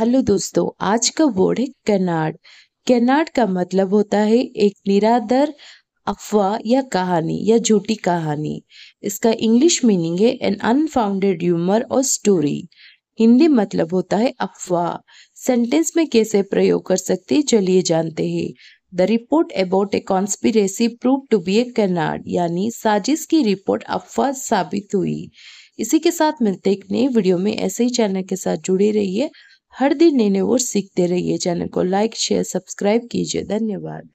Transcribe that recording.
hello दोस्तों आज का वर्ड है कनाड कनाड का मतलब होता है एक निरादर अफवाह या कहानी या झूठी कहानी इसका इंग्लिश मीनिंग है एन अनफाउंडेड यूमर और स्टोरी हिंदी मतलब होता है अफवाह सेंटेंस में कैसे प्रयोग कर सकते चलिए जानते हैं the report about a conspiracy prove to be a canard यानी साजिश की रिपोर्ट अफवाह साबित हुई इसी के साथ मिलते एक नई वीडियो में ऐसे ही चैनल के साथ जुड़े रहिए हर दिन नए नए और सीखते रहिए चैनल को लाइक शेयर सब्सक्राइब कीजिए धन्यवाद